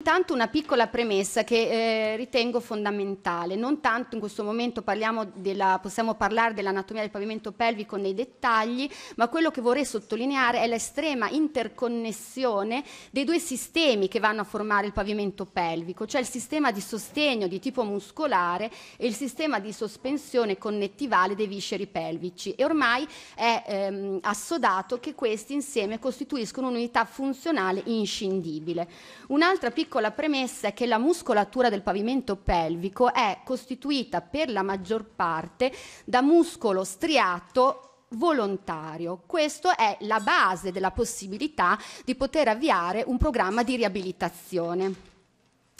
Intanto una piccola premessa che eh, ritengo fondamentale, non tanto in questo momento della, possiamo parlare dell'anatomia del pavimento pelvico nei dettagli, ma quello che vorrei sottolineare è l'estrema interconnessione dei due sistemi che vanno a formare il pavimento pelvico, cioè il sistema di sostegno di tipo muscolare e il sistema di sospensione connettivale dei visceri pelvici e ormai è ehm, assodato che questi insieme costituiscono un'unità funzionale inscindibile. Un'altra piccola piccola premessa è che la muscolatura del pavimento pelvico è costituita per la maggior parte da muscolo striato volontario. Questa è la base della possibilità di poter avviare un programma di riabilitazione.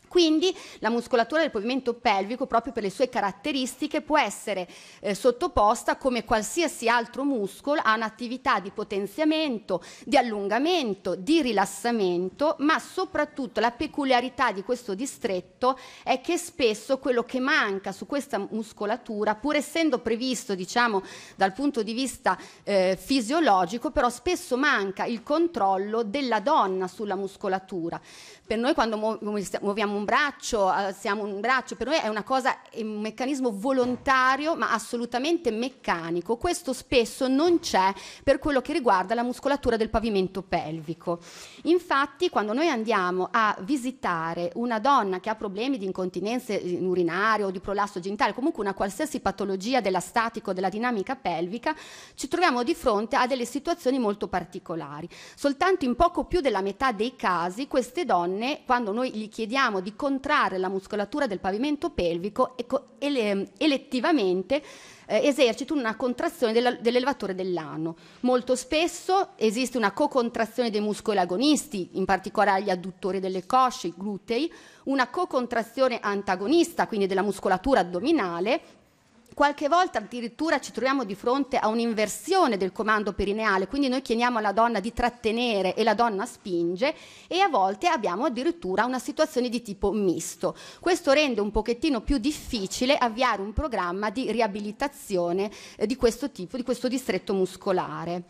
Quindi la muscolatura del pavimento pelvico, proprio per le sue caratteristiche, può essere eh, sottoposta, come qualsiasi altro muscolo, a un'attività di potenziamento, di allungamento, di rilassamento, ma soprattutto la peculiarità di questo distretto è che spesso quello che manca su questa muscolatura, pur essendo previsto diciamo, dal punto di vista eh, fisiologico, però spesso manca il controllo della donna sulla muscolatura. Per noi quando muoviamo un braccio, eh, siamo un braccio, per noi è una cosa, è un meccanismo volontario ma assolutamente meccanico. Questo spesso non c'è per quello che riguarda la muscolatura del pavimento pelvico. Infatti quando noi andiamo a visitare una donna che ha problemi di incontinenza eh, urinaria o di prolasso genitale, comunque una qualsiasi patologia della statica o della dinamica pelvica, ci troviamo di fronte a delle situazioni molto particolari. Soltanto in poco più della metà dei casi queste donne, quando noi gli chiediamo di di contrarre la muscolatura del pavimento pelvico e ele elettivamente eh, esercitano una contrazione dell'elevatore dell dell'ano. Molto spesso esiste una co-contrazione dei muscoli agonisti, in particolare gli adduttori delle cosce, i glutei, una co-contrazione antagonista, quindi della muscolatura addominale, Qualche volta addirittura ci troviamo di fronte a un'inversione del comando perineale, quindi noi chiediamo alla donna di trattenere e la donna spinge e a volte abbiamo addirittura una situazione di tipo misto. Questo rende un pochettino più difficile avviare un programma di riabilitazione eh, di questo tipo, di questo distretto muscolare.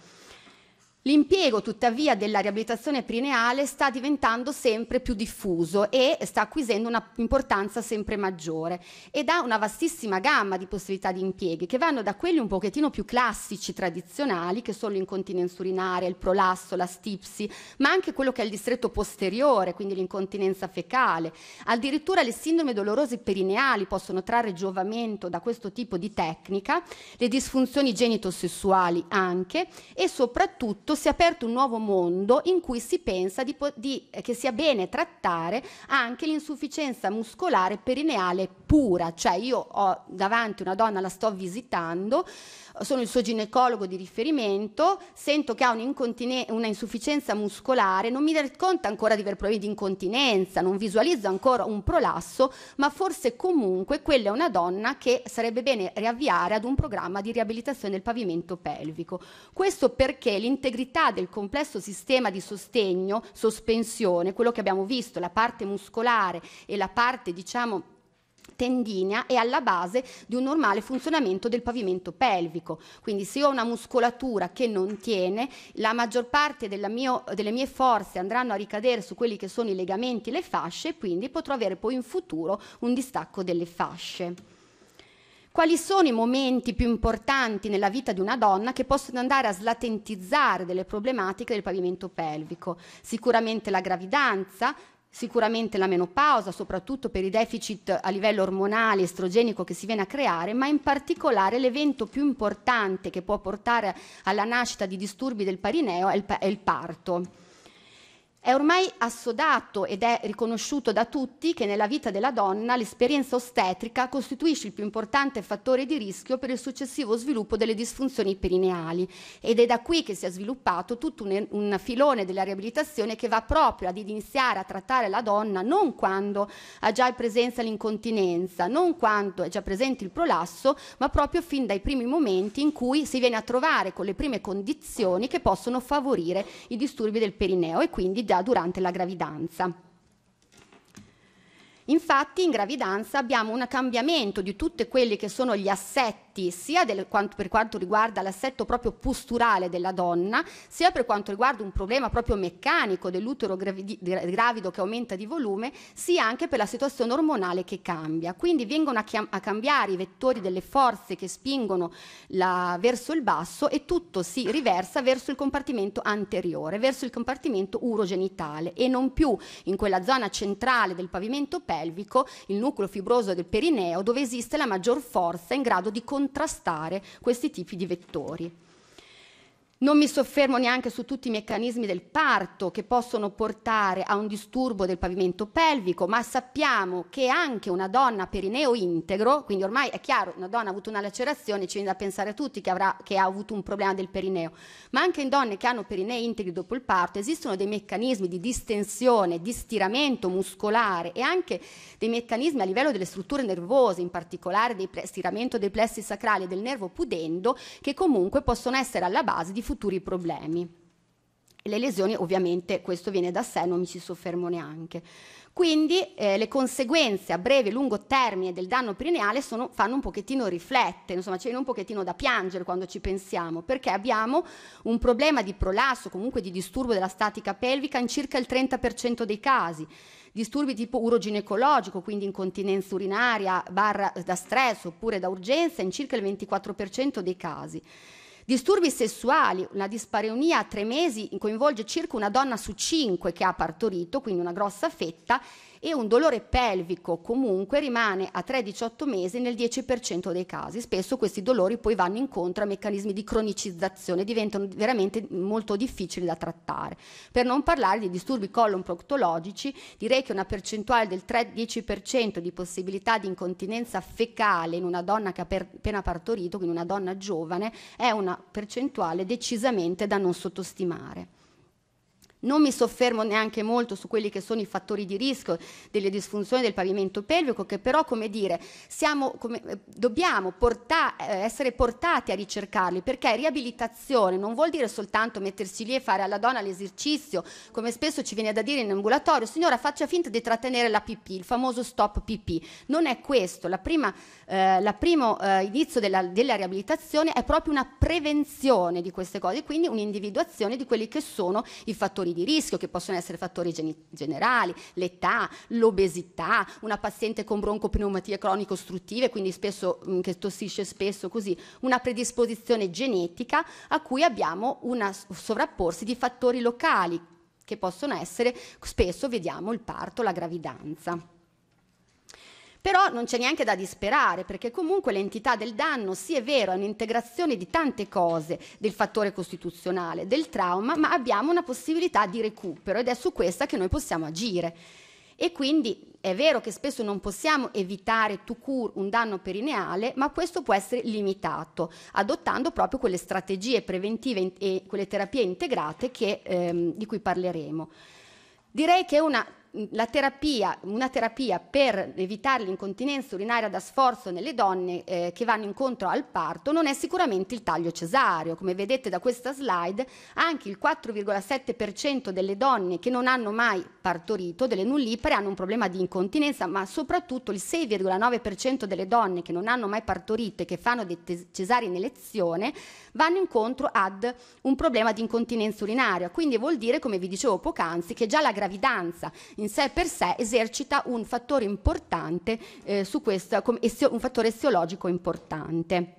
L'impiego tuttavia della riabilitazione perineale sta diventando sempre più diffuso e sta acquisendo una importanza sempre maggiore ed ha una vastissima gamma di possibilità di impieghi che vanno da quelli un pochettino più classici, tradizionali, che sono l'incontinenza urinaria, il prolasso, la stipsi, ma anche quello che è il distretto posteriore, quindi l'incontinenza fecale. Addirittura le sindrome dolorose perineali possono trarre giovamento da questo tipo di tecnica, le disfunzioni genitosessuali anche e soprattutto si è aperto un nuovo mondo in cui si pensa di, di, eh, che sia bene trattare anche l'insufficienza muscolare perineale pura, cioè io ho davanti una donna, la sto visitando, sono il suo ginecologo di riferimento, sento che ha una insufficienza muscolare, non mi rendo conto ancora di aver problemi di incontinenza, non visualizzo ancora un prolasso, ma forse comunque quella è una donna che sarebbe bene riavviare ad un programma di riabilitazione del pavimento pelvico. Questo perché l'integrità del complesso sistema di sostegno, sospensione, quello che abbiamo visto, la parte muscolare e la parte, diciamo, tendinea è alla base di un normale funzionamento del pavimento pelvico. Quindi se io ho una muscolatura che non tiene, la maggior parte mio, delle mie forze andranno a ricadere su quelli che sono i legamenti, le fasce, quindi potrò avere poi in futuro un distacco delle fasce quali sono i momenti più importanti nella vita di una donna che possono andare a slatentizzare delle problematiche del pavimento pelvico. Sicuramente la gravidanza, Sicuramente la menopausa, soprattutto per i deficit a livello ormonale e estrogenico che si viene a creare, ma in particolare l'evento più importante che può portare alla nascita di disturbi del parineo è il, parto è ormai assodato ed è riconosciuto da tutti che nella vita della donna l'esperienza ostetrica costituisce il più importante fattore di rischio per il successivo sviluppo delle disfunzioni perineali ed è da qui che si è sviluppato tutto un, un filone della riabilitazione che va proprio ad iniziare a trattare la donna non quando ha già in presenza l'incontinenza, non quando è già presente il prolasso, ma proprio fin dai primi momenti in cui si viene a trovare con le prime condizioni che possono favorire i disturbi del perineo e quindi già durante la gravidanza. Infatti in gravidanza abbiamo un cambiamento di tutti quelli che sono gli assetti aspetti sia del, per quanto riguarda l'assetto proprio posturale della donna, sia per quanto riguarda un problema proprio meccanico dell'utero gravido che aumenta di volume, sia anche per la situazione ormonale che cambia. Quindi vengono a, chiam- a cambiare i vettori delle forze che spingono la, verso il basso e tutto si riversa verso il compartimento anteriore, verso il compartimento urogenitale e non più in quella zona centrale del pavimento pelvico, il nucleo fibroso del perineo, dove esiste la maggior forza in grado di contrarre contrastare questi tipi di vettori. Non mi soffermo neanche su tutti i meccanismi del parto che possono portare a un disturbo del pavimento pelvico, ma sappiamo che anche una donna perineo integro, quindi ormai è chiaro, una donna ha avuto una lacerazione, ci viene da pensare a tutti che, avrà, che ha avuto un problema del perineo, ma anche in donne che hanno perinei integri dopo il parto esistono dei meccanismi di distensione, di stiramento muscolare e anche dei meccanismi a livello delle strutture nervose, in particolare del stiramento dei plessi sacrali e del nervo pudendo, che comunque possono essere alla base di futuri problemi. Le lesioni, ovviamente, questo viene da sé, non mi ci soffermo neanche. Quindi eh, le conseguenze a breve e lungo termine del danno perineale sono, fanno un pochettino riflettere, insomma c'è un pochettino da piangere quando ci pensiamo, perché abbiamo un problema di prolasso, comunque di disturbo della statica pelvica in circa il 30% dei casi. Disturbi tipo uroginecologico, quindi incontinenza urinaria, barra da stress oppure da urgenza in circa il 24% dei casi. Disturbi sessuali, una dispareunia a tre mesi coinvolge circa una donna su cinque che ha partorito, quindi una grossa fetta, e un dolore pelvico comunque rimane a 3-18 mesi nel 10% dei casi. Spesso questi dolori poi vanno incontro a meccanismi di cronicizzazione, diventano veramente molto difficili da trattare. Per non parlare di disturbi colon-proctologici, direi che una percentuale del 3-10% di possibilità di incontinenza fecale in una donna che ha per, appena partorito, quindi una donna giovane, è una percentuale decisamente da non sottostimare. Non mi soffermo neanche molto su quelli che sono i fattori di rischio delle disfunzioni del pavimento pelvico, che però, come dire, siamo, come, eh, dobbiamo portà, eh, essere portati a ricercarli, perché riabilitazione non vuol dire soltanto mettersi lì e fare alla donna l'esercizio, come spesso ci viene da dire in ambulatorio, signora faccia finta di trattenere la pipì, il famoso stop pipì. Non è questo, la prima, eh, la primo eh, inizio della, della riabilitazione è proprio una prevenzione di queste cose, quindi un'individuazione di quelli che sono i fattori fattori di rischio, che possono essere fattori geni- generali, l'età, l'obesità, una paziente con broncopneumatie cronico-ostruttive, quindi spesso, mh, mm, che tossisce spesso così, una predisposizione genetica a cui abbiamo un sovrapporsi di fattori locali che possono essere, spesso vediamo, il parto, la gravidanza. Però non c'è neanche da disperare, perché comunque l'entità del danno, sì è vero, è un'integrazione di tante cose del fattore costituzionale, del trauma, ma abbiamo una possibilità di recupero ed è su questa che noi possiamo agire. E quindi è vero che spesso non possiamo evitare to cure un danno perineale, ma questo può essere limitato, adottando proprio quelle strategie preventive e quelle terapie integrate che, ehm, di cui parleremo. Direi che una terapia, una terapia per evitare l'incontinenza urinaria da sforzo nelle donne eh, che vanno incontro al parto non è sicuramente il taglio cesareo. Come vedete da questa slide, anche il 4,7% delle donne che non hanno mai partorito, delle nullipare, hanno un problema di incontinenza, ma soprattutto il 6,9% delle donne che non hanno mai partorito e che fanno dei cesari in elezione vanno incontro ad un problema di incontinenza urinaria. Quindi vuol dire, come vi dicevo poc'anzi, che già la gravidanza in in sé per sé esercita un fattore importante eh, su questo, un fattore essiologico importante.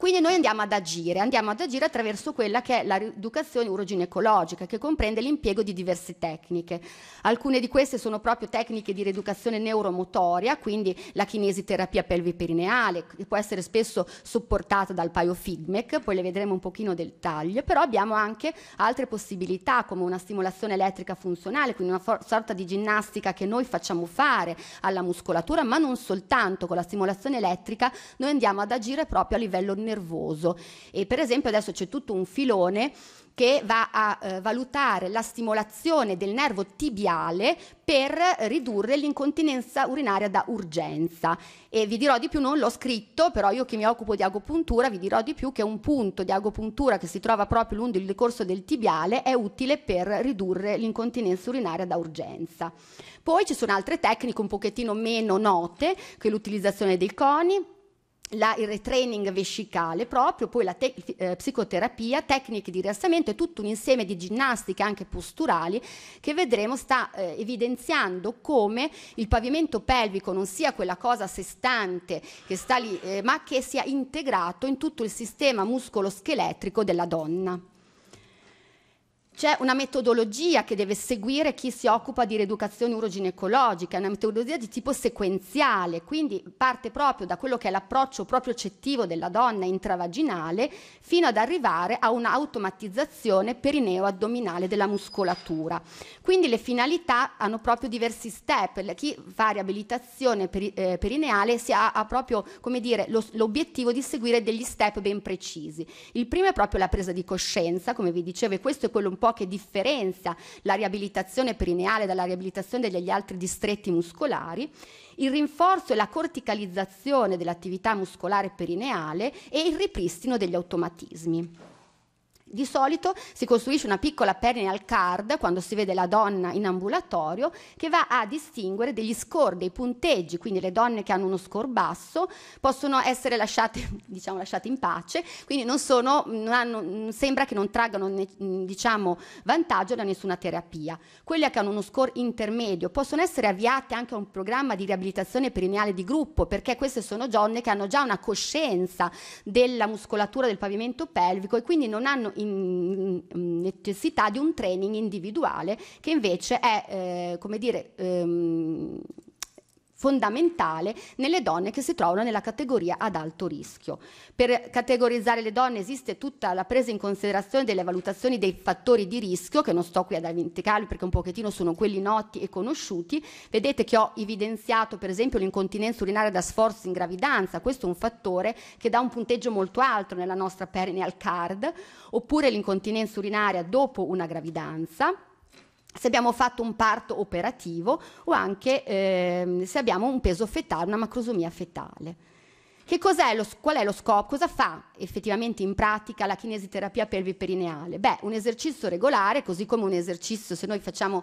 Quindi noi andiamo ad agire, andiamo ad agire attraverso quella che è la rieducazione uroginecologica, che comprende l'impiego di diverse tecniche. Alcune di queste sono proprio tecniche di rieducazione neuromotoria, quindi la kinesiterapia pelviperineale, che può essere spesso supportata dal PioFigmec, poi le vedremo un pochino del taglio, però abbiamo anche altre possibilità come una stimolazione elettrica funzionale, quindi una sorta di ginnastica che noi facciamo fare alla muscolatura, ma non soltanto con la stimolazione elettrica, noi andiamo ad agire proprio a livello neurologico nervoso. E per esempio adesso c'è tutto un filone che va a eh, valutare la stimolazione del nervo tibiale per ridurre l'incontinenza urinaria da urgenza. E vi dirò di più, non l'ho scritto, però io che mi occupo di agopuntura vi dirò di più che un punto di agopuntura che si trova proprio lungo il decorso del tibiale è utile per ridurre l'incontinenza urinaria da urgenza. Poi ci sono altre tecniche un pochettino meno note, che l'utilizzazione dei coni, la, il retraining vescicale proprio, poi la te, eh, psicoterapia, tecniche di rilassamento e tutto un insieme di ginnastiche anche posturali che vedremo sta eh, evidenziando come il pavimento pelvico non sia quella cosa a sé stante che sta lì, eh, ma che sia integrato in tutto il sistema muscolo-scheletrico della donna. C'è una metodologia che deve seguire chi si occupa di rieducazione uroginecologica, è una metodologia di tipo sequenziale, quindi parte proprio da quello che è l'approccio proprio cettivo della donna intravaginale fino ad arrivare a un'automatizzazione perineo-addominale della muscolatura. Quindi le finalità hanno proprio diversi step, chi fa riabilitazione peri- eh, perineale si ha, ha proprio dire, lo, l'obiettivo di seguire degli step ben precisi. Il primo è proprio la presa di coscienza, come vi dicevo, e questo è quello un po' che differenzia la riabilitazione perineale dalla riabilitazione degli altri distretti muscolari, il rinforzo e la corticalizzazione dell'attività muscolare perineale e il ripristino degli automatismi. Di solito si costruisce una piccola perineal card quando si vede la donna in ambulatorio che va a distinguere degli score, dei punteggi, quindi le donne che hanno uno score basso possono essere lasciate, diciamo, lasciate in pace, quindi non sono, non hanno, sembra che non traggano diciamo, vantaggio da nessuna terapia. Quelle che hanno uno score intermedio possono essere avviate anche a un programma di riabilitazione perineale di gruppo perché queste sono donne che hanno già una coscienza della muscolatura del pavimento pelvico e quindi non hanno in, necessità di un training individuale che invece è, eh, come dire, ehm, fondamentale nelle donne che si trovano nella categoria ad alto rischio. Per categorizzare le donne esiste tutta la presa in considerazione delle valutazioni dei fattori di rischio, che non sto qui ad avinticarvi perché un pochettino sono quelli noti e conosciuti. Vedete che ho evidenziato per esempio l'incontinenza urinaria da sforzo in gravidanza, questo è un fattore che dà un punteggio molto alto nella nostra perineal card, oppure l'incontinenza urinaria dopo una gravidanza se abbiamo fatto un parto operativo o anche eh, se abbiamo un peso fetale, una macrosomia fetale. Che cos'è lo, qual è lo scopo? Cosa fa effettivamente in pratica la kinesiterapia pelviperineale? Beh, un esercizio regolare, così come un esercizio se noi facciamo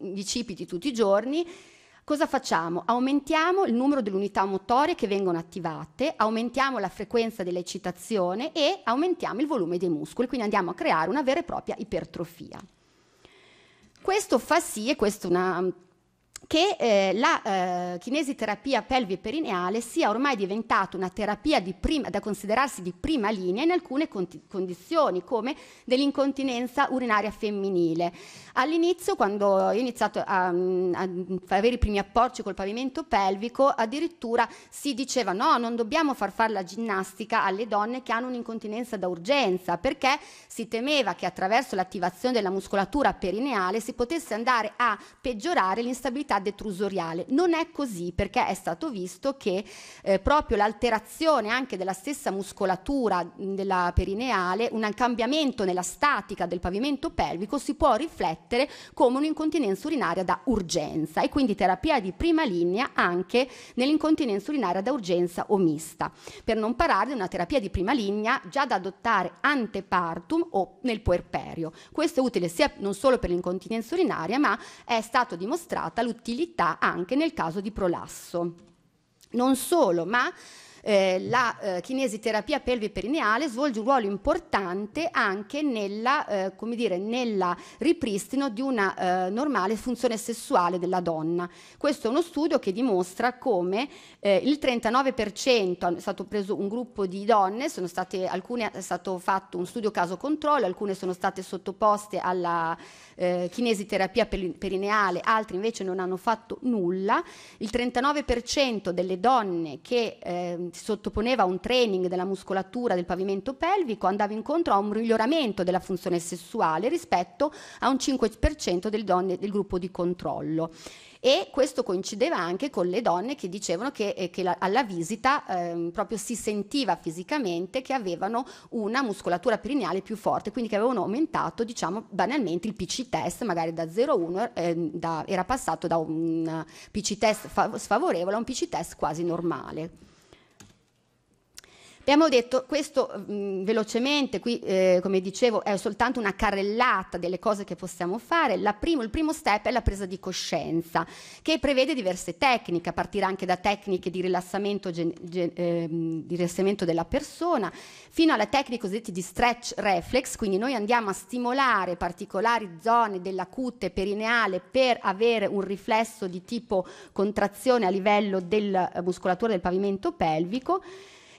gli cipiti tutti i giorni, cosa facciamo? Aumentiamo il numero delle unità motorie che vengono attivate, aumentiamo la frequenza dell'eccitazione e aumentiamo il volume dei muscoli, quindi andiamo a creare una vera e propria ipertrofia. Questo fa sì, e questa è una che eh, la eh, kinesiterapia pelvi-perineale sia ormai diventata una terapia prima, da considerarsi di prima linea in alcune conti- condizioni come dell'incontinenza urinaria femminile. All'inizio, quando ho iniziato a, mm, a avere i primi apporci col pavimento pelvico, addirittura si diceva no, non dobbiamo far fare la ginnastica alle donne che hanno un'incontinenza da urgenza, perché si temeva che attraverso l'attivazione della muscolatura perineale si potesse andare a peggiorare l'instabilità attività detrusoriale. Non è così perché è stato visto che eh, proprio l'alterazione anche della stessa muscolatura della perineale, un cambiamento nella statica del pavimento pelvico si può riflettere come un'incontinenza urinaria da urgenza e quindi terapia di prima linea anche nell'incontinenza urinaria da urgenza o mista. Per non parlare di una terapia di prima linea già da adottare antepartum o nel puerperio. Questo è utile sia non solo per l'incontinenza urinaria, ma è stato dimostrata fertilità anche nel caso di prolasso. Non solo, ma eh, la eh, kinesiterapia pelviperineale svolge un ruolo importante anche nella, eh, come dire, nella ripristino di una eh, normale funzione sessuale della donna. Questo è uno studio che dimostra come eh, il 39% è stato preso un gruppo di donne, sono state, alcune è stato fatto un studio caso controllo, alcune sono state sottoposte alla eh, kinesiterapia perineale, altre invece non hanno fatto nulla. Il 39% delle donne che eh, si sottoponeva a un training della muscolatura del pavimento pelvico, andava incontro a un miglioramento della funzione sessuale rispetto a un 5% delle donne del gruppo di controllo e questo coincideva anche con le donne che dicevano che, eh, che la, alla visita eh, proprio si sentiva fisicamente che avevano una muscolatura perineale più forte, quindi che avevano aumentato diciamo banalmente il PC test, magari da 0 0,1 eh, era passato da un PC test sfavorevole a un PC test quasi normale. Abbiamo detto questo mh, mm, velocemente, qui eh, come dicevo è soltanto una carrellata delle cose che possiamo fare. Primo, il primo step è la presa di coscienza, che prevede diverse tecniche, a partire anche da tecniche di rilassamento, gen, gen, eh, di rilassamento della persona, fino alle tecniche cosiddette di stretch reflex, quindi noi andiamo a stimolare particolari zone della cute perineale per avere un riflesso di tipo contrazione a livello della eh, muscolatura del pavimento pelvico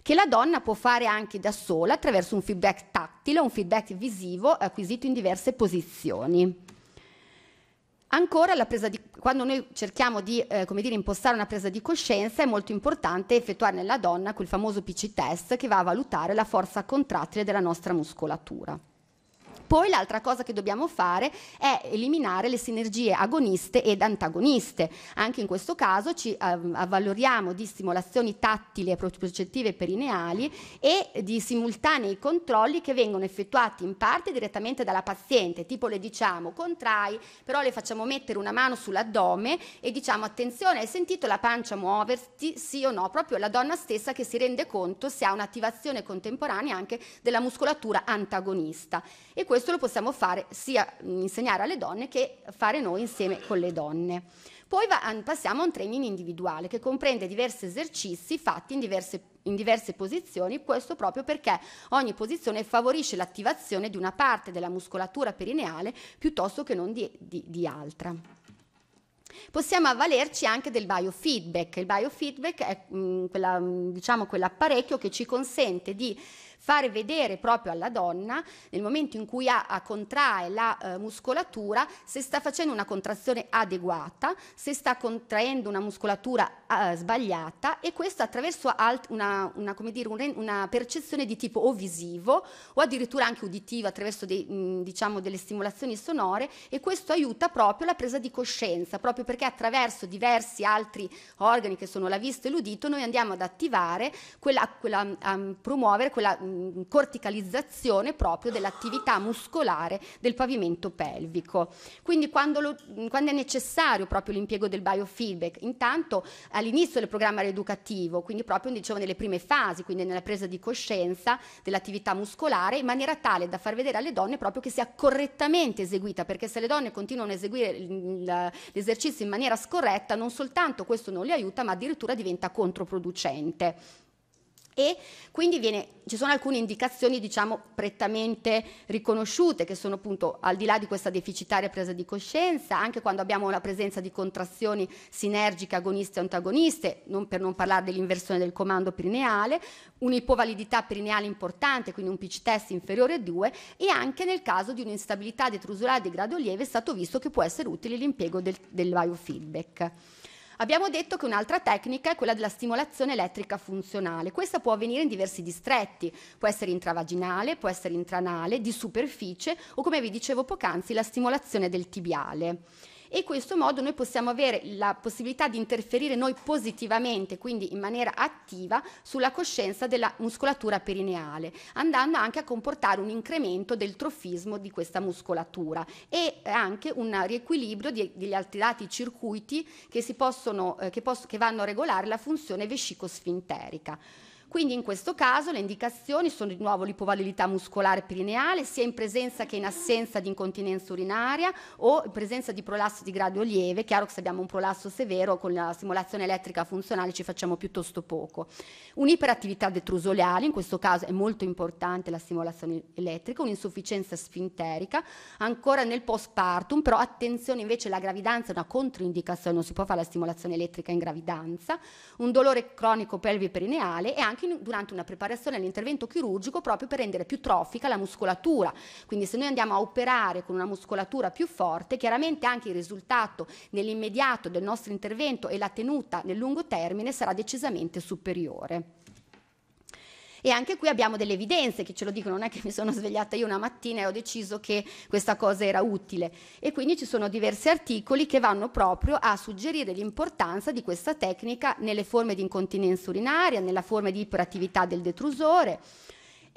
che la donna può fare anche da sola attraverso un feedback tattile, un feedback visivo acquisito in diverse posizioni. Ancora, di, quando noi cerchiamo di eh, dire, impostare una presa di coscienza, è molto importante effettuare nella donna quel famoso PC test che va a valutare la forza contrattile della nostra muscolatura. Poi l'altra cosa che dobbiamo fare è eliminare le sinergie agoniste ed antagoniste. Anche in questo caso ci ehm, avvaloriamo di stimolazioni tattili e prospettive perineali e di simultanei controlli che vengono effettuati in parte direttamente dalla paziente, tipo le diciamo contrai, però le facciamo mettere una mano sull'addome e diciamo attenzione, hai sentito la pancia muoversi, sì o no? Proprio la donna stessa che si rende conto se ha un'attivazione contemporanea anche della muscolatura antagonista. E questo lo possiamo fare sia mm, insegnare alle donne che fare noi insieme con le donne. Poi va, passiamo a un training individuale che comprende diversi esercizi fatti in diverse, in diverse posizioni, questo proprio perché ogni posizione favorisce l'attivazione di una parte della muscolatura perineale piuttosto che non di, di, di altra. Possiamo avvalerci anche del biofeedback. Il biofeedback è mh, mm, quella, mh, mm, diciamo, quell'apparecchio che ci consente di fare vedere proprio alla donna nel momento in cui ha, ha contrae la eh, muscolatura se sta facendo una contrazione adeguata, se sta contraendo una muscolatura eh, sbagliata e questo attraverso alt- una, una, dire, un una, percezione di tipo o visivo o addirittura anche uditivo attraverso dei, mh, mm, diciamo delle stimolazioni sonore e questo aiuta proprio la presa di coscienza, proprio perché attraverso diversi altri organi che sono la vista e l'udito noi andiamo ad attivare, quella, quella, mm, a promuovere quella mm, Mm, corticalizzazione proprio dell'attività muscolare del pavimento pelvico. Quindi quando, lo, mm, quando è necessario proprio l'impiego del biofeedback, intanto all'inizio del programma rieducativo, quindi proprio dicevo nelle prime fasi, quindi nella presa di coscienza dell'attività muscolare, in maniera tale da far vedere alle donne proprio che sia correttamente eseguita, perché se le donne continuano a eseguire l'esercizio in maniera scorretta, non soltanto questo non le aiuta, ma addirittura diventa controproducente. E quindi viene, ci sono alcune indicazioni diciamo prettamente riconosciute che sono appunto al di là di questa deficitaria presa di coscienza, anche quando abbiamo la presenza di contrazioni sinergiche agoniste e antagoniste, non per non parlare dell'inversione del comando perineale, un'ipovalidità perineale importante, quindi un pitch test inferiore a 2 e anche nel caso di un'instabilità detrusolare di grado lieve è stato visto che può essere utile l'impiego del, del biofeedback. Abbiamo detto che un'altra tecnica è quella della stimolazione elettrica funzionale. Questa può avvenire in diversi distretti, può essere intravaginale, può essere intranale, di superficie o come vi dicevo poc'anzi la stimolazione del tibiale e in questo modo noi possiamo avere la possibilità di interferire noi positivamente, quindi in maniera attiva, sulla coscienza della muscolatura perineale, andando anche a comportare un incremento del trofismo di questa muscolatura e anche un riequilibrio di, degli altri dati circuiti che, possono, eh, che, posso, che vanno a regolare la funzione vesicosfinterica. Quindi in questo caso le indicazioni sono di nuovo l'ipovalilità muscolare perineale sia in presenza che in assenza di incontinenza urinaria o in presenza di prolasso di grado lieve, chiaro che se abbiamo un prolasso severo con la simulazione elettrica funzionale ci facciamo piuttosto poco. Un'iperattività detrusoleale, in questo caso è molto importante la simulazione elettrica, un'insufficienza sfinterica, ancora nel postpartum, però attenzione invece la gravidanza è una controindicazione, non si può fare la stimolazione elettrica in gravidanza, un dolore cronico pelvi perineale e anche anche in, durante una preparazione all'intervento chirurgico proprio per rendere più trofica la muscolatura. Quindi se noi andiamo a operare con una muscolatura più forte, chiaramente anche il risultato nell'immediato del nostro intervento e la tenuta nel lungo termine sarà decisamente superiore. E anche qui abbiamo delle evidenze che ce lo dicono, non è che mi sono svegliata io una mattina e ho deciso che questa cosa era utile. E quindi ci sono diversi articoli che vanno proprio a suggerire l'importanza di questa tecnica nelle forme di incontinenza urinaria, nella forma di iperattività del detrusore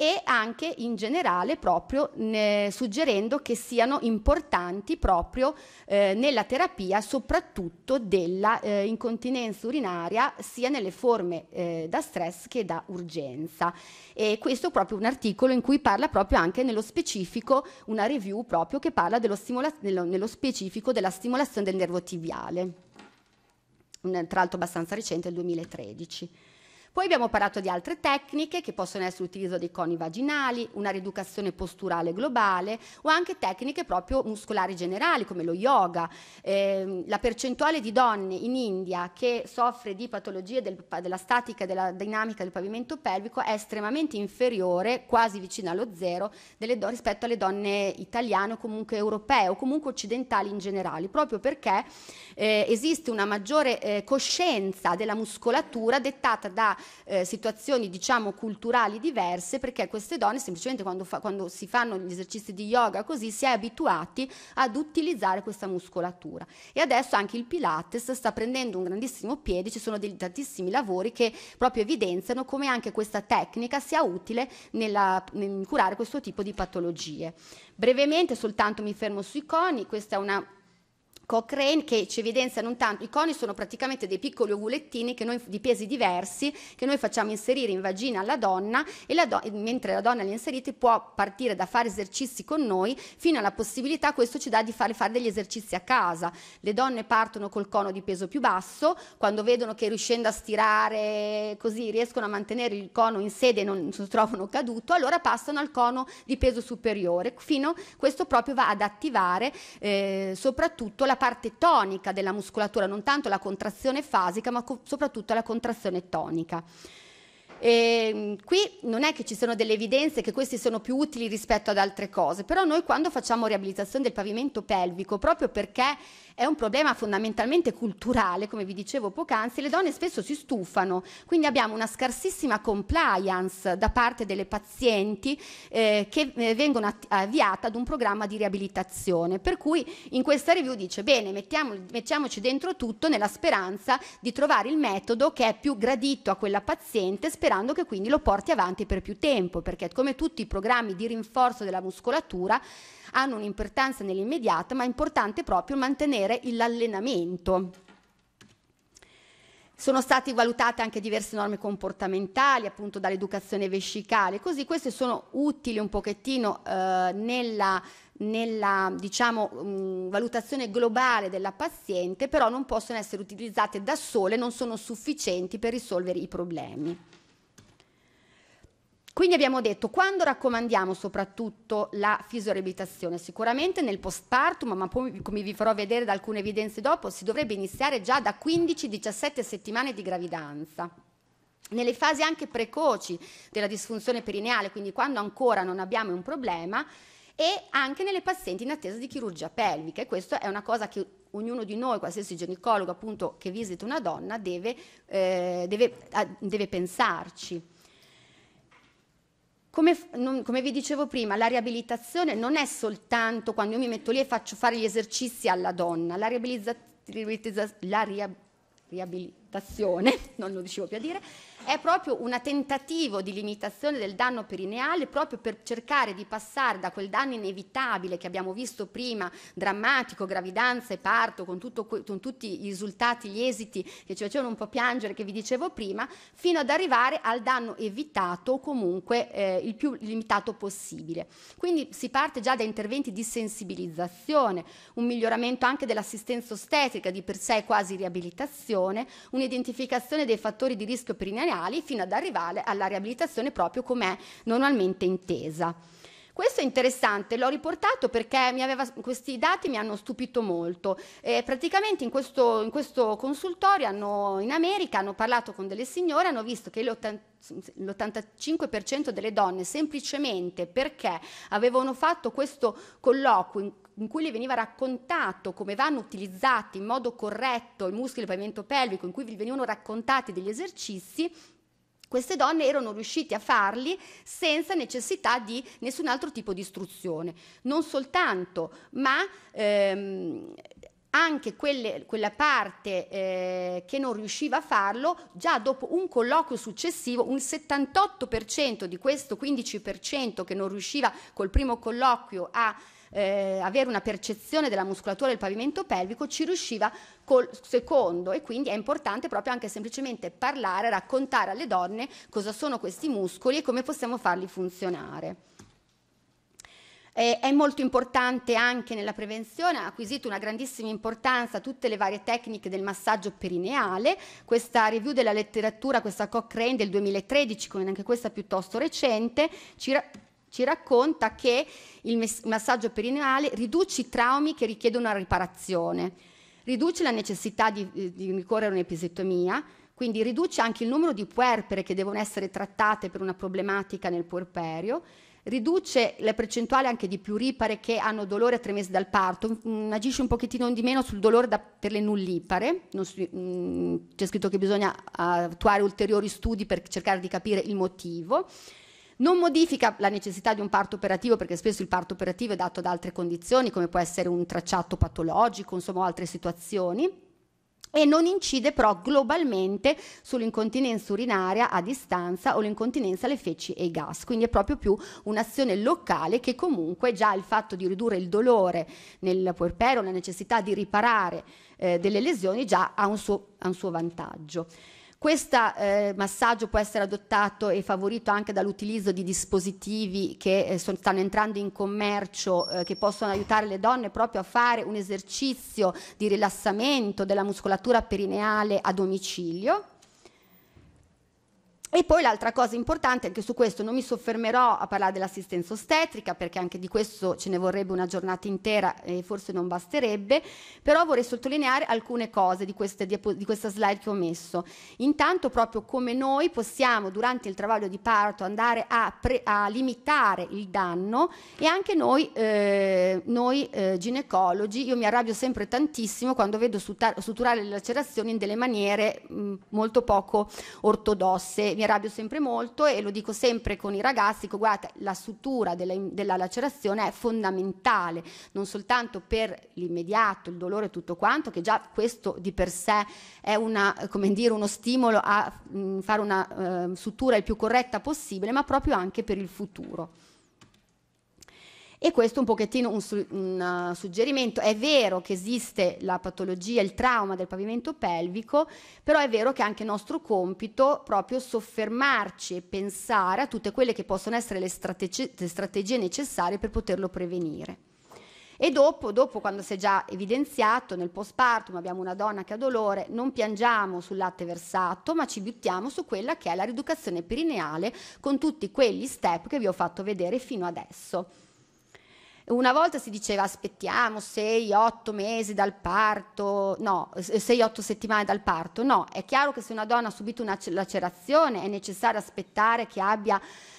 e anche in generale proprio ne, suggerendo che siano importanti proprio eh, nella terapia soprattutto della eh, incontinenza urinaria sia nelle forme eh, da stress che da urgenza. E questo è proprio un articolo in cui parla proprio anche nello specifico una review proprio che parla dello, stimola- nello, nello specifico della stimolazione del nervo tibiale. tra l'altro abbastanza recente, il 2013. Poi abbiamo parlato di altre tecniche che possono essere l'utilizzo dei coni vaginali, una riducazione posturale globale o anche tecniche proprio muscolari generali come lo yoga. Eh, la percentuale di donne in India che soffre di patologie del, della statica e della dinamica del pavimento pelvico è estremamente inferiore, quasi vicina allo zero, delle, rispetto alle donne italiane o comunque europee o comunque occidentali in generale, proprio perché eh, esiste una maggiore eh, coscienza della muscolatura dettata da eh, situazioni diciamo culturali diverse perché queste donne semplicemente quando, fa, quando, si fanno gli esercizi di yoga così si è abituati ad utilizzare questa muscolatura e adesso anche il Pilates sta prendendo un grandissimo piede, ci sono dei, tantissimi lavori che proprio evidenziano come anche questa tecnica sia utile nella, nel curare questo tipo di patologie. Brevemente soltanto mi fermo sui coni, questa è una Cochrane che ci evidenziano un tanto, i coni sono praticamente dei piccoli ovulettini noi, di pesi diversi che noi facciamo inserire in vagina alla donna e la do, mentre la donna li ha inseriti può partire da fare esercizi con noi fino alla possibilità, questo ci dà di fare, fare degli esercizi a casa. Le donne partono col cono di peso più basso, quando vedono che riuscendo a stirare così riescono a mantenere il cono in sede e non si trovano caduto, allora passano al cono di peso superiore, fino questo proprio va ad attivare eh, soprattutto la parte tonica della muscolatura, non tanto la contrazione fasica, ma soprattutto la contrazione tonica. E, ehm, qui non è che ci sono delle evidenze che questi sono più utili rispetto ad altre cose, però noi quando facciamo riabilitazione del pavimento pelvico, proprio perché è un problema fondamentalmente culturale, come vi dicevo poc'anzi, le donne spesso si stufano, quindi abbiamo una scarsissima compliance da parte delle pazienti eh, che eh, vengono avviate ad un programma di riabilitazione, per cui in questa review dice bene, mettiamo, mettiamoci dentro tutto nella speranza di trovare il metodo che è più gradito a quella paziente, sperando sperando che quindi lo porti avanti per più tempo, perché come tutti i programmi di rinforzo della muscolatura hanno un'importanza nell'immediato, ma è importante proprio mantenere l'allenamento. Sono state valutate anche diverse norme comportamentali, appunto dall'educazione vescicale, così queste sono utili un pochettino eh, nella, nella diciamo, mh, valutazione globale della paziente, però non possono essere utilizzate da sole, non sono sufficienti per risolvere i problemi. Quindi abbiamo detto quando raccomandiamo soprattutto la fisiorabilitazione, sicuramente nel postpartum, ma poi come vi farò vedere da alcune evidenze dopo, si dovrebbe iniziare già da 15-17 settimane di gravidanza. Nelle fasi anche precoci della disfunzione perineale, quindi quando ancora non abbiamo un problema, e anche nelle pazienti in attesa di chirurgia pelvica. E questa è una cosa che ognuno di noi, qualsiasi ginecologo appunto che visita una donna, deve, eh, deve, ah, deve pensarci. Come, non, come, vi dicevo prima, la riabilitazione non è soltanto quando io mi metto lì e faccio fare gli esercizi alla donna, la riabilizzazione... Riabilizza, riabil, limitazione, non lo riuscivo più a dire, è proprio un tentativo di limitazione del danno perineale proprio per cercare di passare da quel danno inevitabile che abbiamo visto prima, drammatico, gravidanza e parto, con, tutto, con tutti i risultati, gli esiti che ci facevano un po' piangere, che vi dicevo prima, fino ad arrivare al danno evitato o comunque eh, il più limitato possibile. Quindi si parte già da interventi di sensibilizzazione, un miglioramento anche dell'assistenza ostetrica, di per sé quasi riabilitazione, un'identificazione dei fattori di rischio perineali fino ad arrivare alla riabilitazione proprio come è normalmente intesa. Questo è interessante, l'ho riportato perché aveva, questi dati mi hanno stupito molto. Eh, praticamente in questo, in questo consultorio hanno, in America hanno parlato con delle signore, hanno visto che l'85% delle donne semplicemente perché avevano fatto questo colloquio in cui le veniva raccontato come vanno utilizzati in modo corretto i muscoli del pavimento pelvico, in cui vi venivano raccontati degli esercizi, queste donne erano riuscite a farli senza necessità di nessun altro tipo di istruzione. Non soltanto, ma ehm, anche quelle, quella parte eh, che non riusciva a farlo, già dopo un colloquio successivo, un 78% di questo 15% che non riusciva col primo colloquio a eh, avere una percezione della muscolatura del pavimento pelvico, ci riusciva col secondo e quindi è importante proprio anche semplicemente parlare, raccontare alle donne cosa sono questi muscoli e come possiamo farli funzionare. Eh, è molto importante anche nella prevenzione, ha acquisito una grandissima importanza tutte le varie tecniche del massaggio perineale, questa review della letteratura, questa Cochrane del 2013, con anche questa piuttosto recente, ci, ra- ci racconta che il massaggio perineale riduce i traumi che richiedono una riparazione, riduce la necessità di, di ricorrere a un'episiotomia, quindi riduce anche il numero di puerpere che devono essere trattate per una problematica nel puerperio, riduce la percentuale anche di più ripare che hanno dolore a tre mesi dal parto, mm, agisce un pochettino di meno sul dolore da, per le nullipare, si, mh, mm, c'è scritto che bisogna attuare ulteriori studi per cercare di capire il motivo, non modifica la necessità di un parto operativo perché spesso il parto operativo è dato ad altre condizioni come può essere un tracciato patologico, insomma altre situazioni e non incide però globalmente sull'incontinenza urinaria a distanza o l'incontinenza alle feci e ai gas, quindi è proprio più un'azione locale che comunque già il fatto di ridurre il dolore nel puerpero, la necessità di riparare eh, delle lesioni già ha un suo, ha un suo vantaggio. Questo eh, massaggio può essere adottato e favorito anche dall'utilizzo di dispositivi che eh, sono, stanno entrando in commercio, eh, che possono aiutare le donne proprio a fare un esercizio di rilassamento della muscolatura perineale a domicilio. E poi l'altra cosa importante, anche su questo non mi soffermerò a parlare dell'assistenza ostetrica, perché anche di questo ce ne vorrebbe una giornata intera e forse non basterebbe, però vorrei sottolineare alcune cose di, queste, di questa slide che ho messo. Intanto proprio come noi possiamo durante il travaglio di parto andare a, pre, a limitare il danno e anche noi, eh, noi eh, ginecologi, io mi arrabbio sempre tantissimo quando vedo suturare le lacerazioni in delle maniere mh, molto poco ortodosse mi arrabbio sempre molto e lo dico sempre con i ragazzi, dico, guarda, la sutura della, della lacerazione è fondamentale, non soltanto per l'immediato, il dolore e tutto quanto, che già questo di per sé è una, dire, uno stimolo a mh, mm, fare una uh, eh, sutura il più corretta possibile, ma proprio anche per il futuro. E questo è un pochettino un, su- un uh, suggerimento. È vero che esiste la patologia, il trauma del pavimento pelvico, però è vero che è anche nostro compito proprio soffermarci e pensare a tutte quelle che possono essere le, strategi- le strategie necessarie per poterlo prevenire. E dopo, dopo, quando si è già evidenziato nel postpartum, abbiamo una donna che ha dolore, non piangiamo sul latte versato, ma ci buttiamo su quella che è la riducazione perineale con tutti quegli step che vi ho fatto vedere fino adesso. Una volta si diceva aspettiamo 6-8 mesi dal parto, no, 6-8 settimane dal parto, no, è chiaro che se una donna ha subito una lacerazione è necessario aspettare che abbia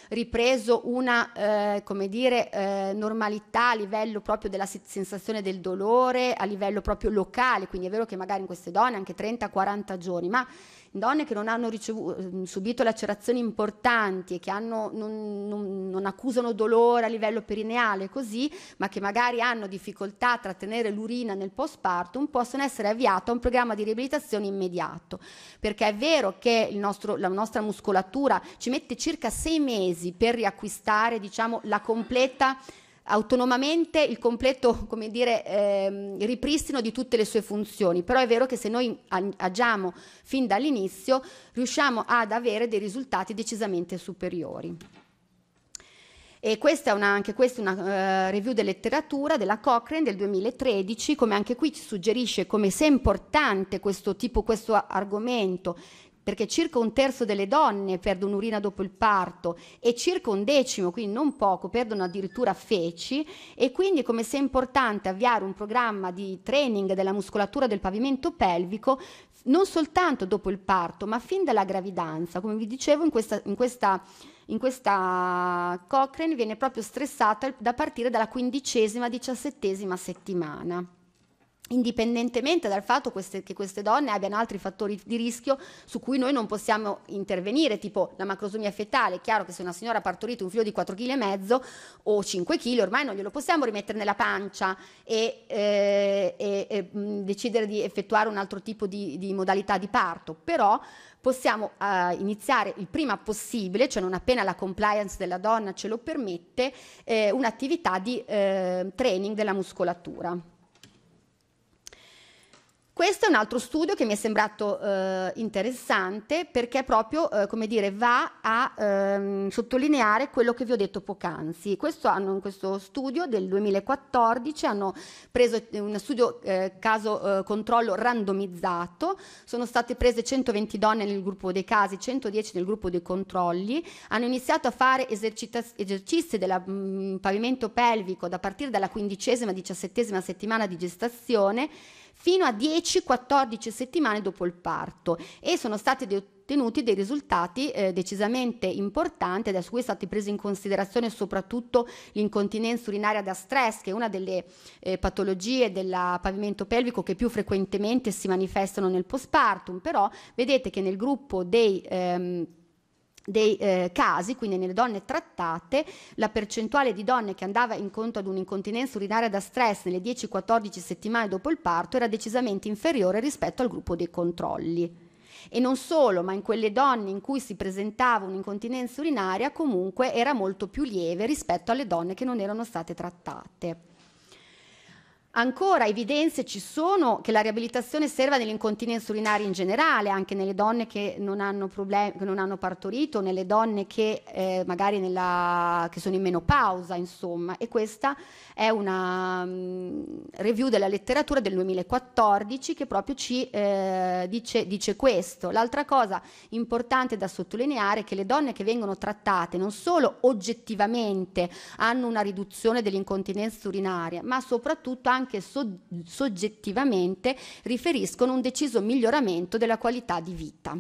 ripreso una eh, come dire, eh, normalità a livello proprio della sensazione del dolore, a livello proprio locale, quindi è vero che magari in queste donne anche 30-40 giorni, ma donne che non hanno ricevuto, mm, subito lacerazioni importanti e che hanno, non, non, non, accusano dolore a livello perineale così, ma che magari hanno difficoltà a trattenere l'urina nel postpartum, possono essere avviate a un programma di riabilitazione immediato. Perché è vero che nostro, la nostra muscolatura ci mette circa sei mesi per riacquistare diciamo, la completa autonomamente il completo come dire, ehm, ripristino di tutte le sue funzioni, però è vero che se noi agiamo fin dall'inizio riusciamo ad avere dei risultati decisamente superiori. E questa è una, anche questa è una uh, review della letteratura della Cochrane del 2013, come anche qui ci suggerisce come sia importante questo tipo, questo argomento perché circa un terzo delle donne perdono urina dopo il parto e circa un decimo, quindi non poco, perdono addirittura feci e quindi come sia importante avviare un programma di training della muscolatura del pavimento pelvico non soltanto dopo il parto ma fin dalla gravidanza, come vi dicevo in questa, in questa in questa Cochrane viene proprio stressata da partire dalla quindicesima, diciassettesima settimana indipendentemente dal fatto queste, che queste donne abbiano altri fattori di rischio su cui noi non possiamo intervenire, tipo la macrosomia fetale, è chiaro che se una signora ha partorito un figlio di 4,5 kg o 5 kg, ormai non glielo possiamo rimettere nella pancia e, eh, e, e mh, mm, decidere di effettuare un altro tipo di, di modalità di parto, però possiamo eh, iniziare il prima possibile, cioè non appena la compliance della donna ce lo permette, eh, un'attività di eh, training della muscolatura. Questo è un altro studio che mi è sembrato eh, interessante perché proprio eh, come dire, va a ehm, sottolineare quello che vi ho detto poc'anzi. Questo hanno, questo studio del 2014 hanno preso eh, un studio eh, caso eh, controllo randomizzato, sono state prese 120 donne nel gruppo dei casi, 110 nel gruppo dei controlli, hanno iniziato a fare esercizi del mm, pavimento pelvico da partire dalla quindicesima, diciassettesima settimana di gestazione fino a 10-14 settimane dopo il parto e sono stati ottenuti dei risultati eh, decisamente importanti, adesso qui è stata presa in considerazione soprattutto l'incontinenza urinaria da stress, che è una delle eh, patologie del pavimento pelvico che più frequentemente si manifestano nel postpartum, però vedete che nel gruppo dei... Ehm, dei eh, casi, quindi nelle donne trattate, la percentuale di donne che andava incontro ad un'incontinenza urinaria da stress nelle 10-14 settimane dopo il parto era decisamente inferiore rispetto al gruppo dei controlli. E non solo, ma in quelle donne in cui si presentava un'incontinenza urinaria comunque era molto più lieve rispetto alle donne che non erano state trattate. Ancora evidenze ci sono che la riabilitazione serva nell'incontinenza urinaria in generale, anche nelle donne che non hanno, problem- che non hanno partorito, nelle donne che eh, magari nella, che sono in menopausa, insomma. E questa è una um, review della letteratura del 2014 che proprio ci eh, dice, dice questo. L'altra cosa importante da sottolineare è che le donne che vengono trattate non solo oggettivamente hanno una riduzione dell'incontinenza urinaria, ma soprattutto anche anche so- soggettivamente riferiscono un deciso miglioramento della qualità di vita.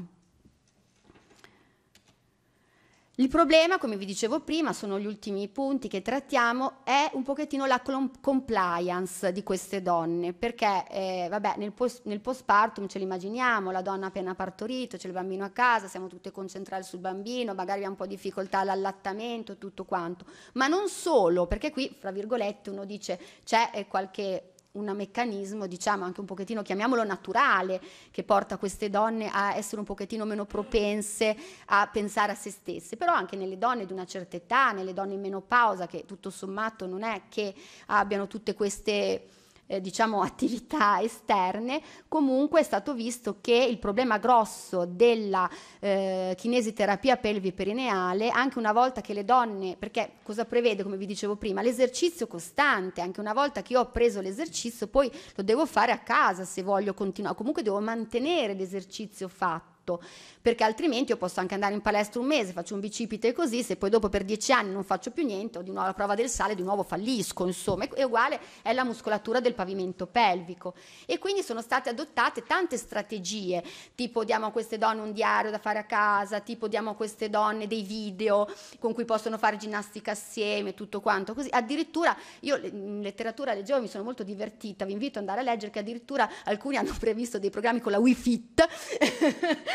Il problema, come vi dicevo prima, sono gli ultimi punti che trattiamo, è un pochettino la compliance di queste donne, perché eh, vabbè, nel, post, nel postpartum ce l'immaginiamo, la donna appena partorito, c'è il bambino a casa, siamo tutte concentrate sul bambino, magari abbiamo un po' di difficoltà all'allattamento, tutto quanto, ma non solo, perché qui, fra virgolette, uno dice c'è eh, qualche un meccanismo, diciamo anche un pochettino, chiamiamolo naturale, che porta queste donne a essere un pochettino meno propense a pensare a se stesse, però anche nelle donne di una certa età, nelle donne in menopausa, che tutto sommato non è che abbiano tutte queste eh, diciamo, attività esterne, comunque è stato visto che il problema grosso della eh, kinesiterapia pelvi-perineale, anche una volta che le donne, perché cosa prevede, come vi dicevo prima, l'esercizio costante, anche una volta che io ho preso l'esercizio, poi lo devo fare a casa se voglio continuare, comunque devo mantenere l'esercizio fatto fatto, perché altrimenti io posso anche andare in palestra un mese, faccio un bicipite così, se poi dopo per dieci anni non faccio più niente, ho di nuovo la prova del sale, di nuovo fallisco, insomma, è uguale, è la muscolatura del pavimento pelvico. E quindi sono state adottate tante strategie, tipo diamo a queste donne un diario da fare a casa, tipo diamo a queste donne dei video con cui possono fare ginnastica assieme, tutto quanto così. Addirittura io in letteratura leggevo, mi sono molto divertita, vi invito ad andare a leggere che addirittura alcuni hanno previsto dei programmi con la Wii Fit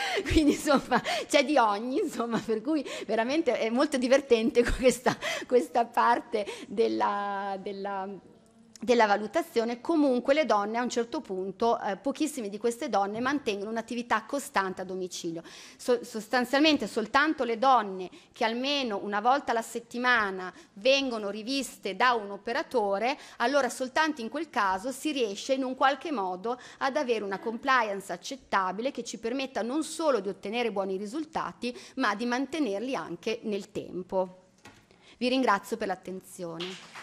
quindi insomma c'è di ogni, insomma, per cui veramente è molto divertente questa, questa parte della, della della valutazione, comunque le donne a un certo punto, eh, pochissime di queste donne mantengono un'attività costante a domicilio. So, sostanzialmente soltanto le donne che almeno una volta alla settimana vengono riviste da un operatore, allora soltanto in quel caso si riesce in un qualche modo ad avere una compliance accettabile che ci permetta non solo di ottenere buoni risultati, ma di mantenerli anche nel tempo. Vi ringrazio per l'attenzione.